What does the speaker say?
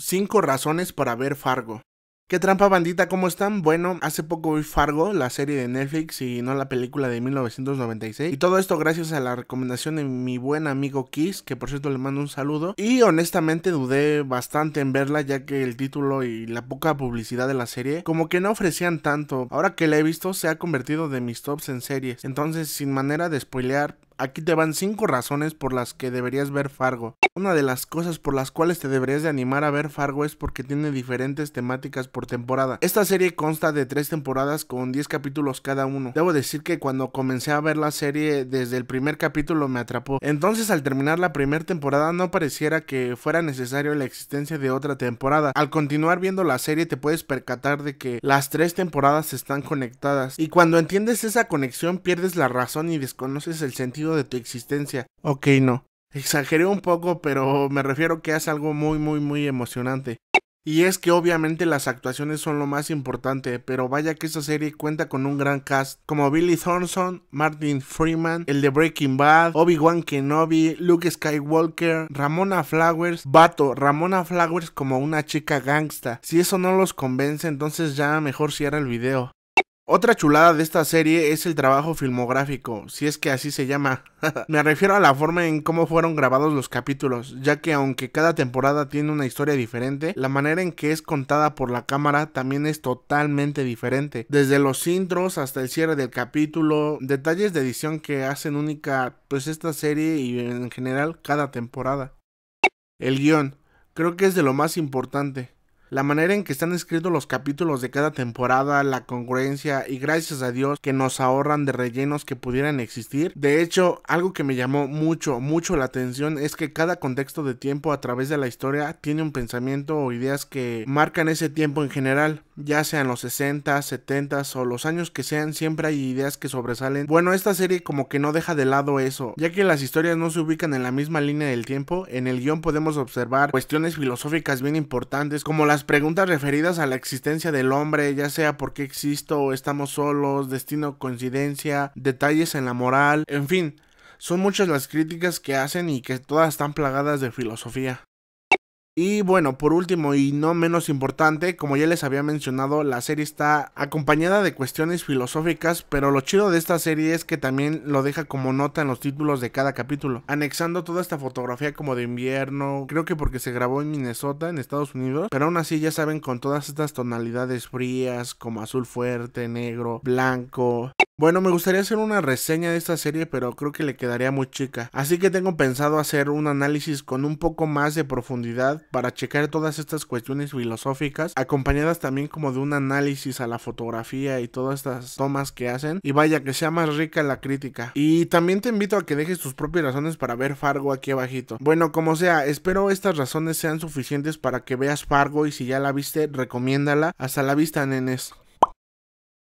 5 razones para ver Fargo. ¿Qué trampa bandita? ¿Cómo están? Bueno, hace poco vi Fargo, la serie de Netflix y no la película de 1996. Y todo esto gracias a la recomendación de mi buen amigo Kiss, que por cierto le mando un saludo. Y honestamente dudé bastante en verla ya que el título y la poca publicidad de la serie como que no ofrecían tanto. Ahora que la he visto se ha convertido de mis tops en series. Entonces, sin manera de spoilear, aquí te van 5 razones por las que deberías ver Fargo. Una de las cosas por las cuales te deberías de animar a ver Fargo es porque tiene diferentes temáticas por temporada. Esta serie consta de tres temporadas con 10 capítulos cada uno. Debo decir que cuando comencé a ver la serie desde el primer capítulo me atrapó. Entonces al terminar la primera temporada no pareciera que fuera necesario la existencia de otra temporada. Al continuar viendo la serie te puedes percatar de que las tres temporadas están conectadas y cuando entiendes esa conexión pierdes la razón y desconoces el sentido de tu existencia. Ok, no. Exageré un poco, pero me refiero que hace algo muy, muy, muy emocionante. Y es que obviamente las actuaciones son lo más importante, pero vaya que esta serie cuenta con un gran cast, como Billy Thompson, Martin Freeman, el de Breaking Bad, Obi-Wan Kenobi, Luke Skywalker, Ramona Flowers, Bato, Ramona Flowers como una chica gangsta. Si eso no los convence, entonces ya mejor cierra el video. Otra chulada de esta serie es el trabajo filmográfico, si es que así se llama. Me refiero a la forma en cómo fueron grabados los capítulos, ya que aunque cada temporada tiene una historia diferente, la manera en que es contada por la cámara también es totalmente diferente. Desde los intros hasta el cierre del capítulo, detalles de edición que hacen única pues esta serie y en general cada temporada. El guión, creo que es de lo más importante la manera en que están escritos los capítulos de cada temporada, la congruencia y gracias a Dios que nos ahorran de rellenos que pudieran existir. De hecho, algo que me llamó mucho, mucho la atención es que cada contexto de tiempo a través de la historia tiene un pensamiento o ideas que marcan ese tiempo en general ya sean los 60, 70 o los años que sean, siempre hay ideas que sobresalen. Bueno, esta serie como que no deja de lado eso, ya que las historias no se ubican en la misma línea del tiempo, en el guión podemos observar cuestiones filosóficas bien importantes, como las preguntas referidas a la existencia del hombre, ya sea por qué existo o estamos solos, destino, coincidencia, detalles en la moral, en fin, son muchas las críticas que hacen y que todas están plagadas de filosofía. Y bueno, por último y no menos importante, como ya les había mencionado, la serie está acompañada de cuestiones filosóficas, pero lo chido de esta serie es que también lo deja como nota en los títulos de cada capítulo, anexando toda esta fotografía como de invierno, creo que porque se grabó en Minnesota, en Estados Unidos, pero aún así ya saben con todas estas tonalidades frías, como azul fuerte, negro, blanco. Bueno, me gustaría hacer una reseña de esta serie, pero creo que le quedaría muy chica. Así que tengo pensado hacer un análisis con un poco más de profundidad para checar todas estas cuestiones filosóficas, acompañadas también como de un análisis a la fotografía y todas estas tomas que hacen. Y vaya, que sea más rica la crítica. Y también te invito a que dejes tus propias razones para ver Fargo aquí abajito. Bueno, como sea, espero estas razones sean suficientes para que veas Fargo y si ya la viste, recomiéndala. Hasta la vista, nenes.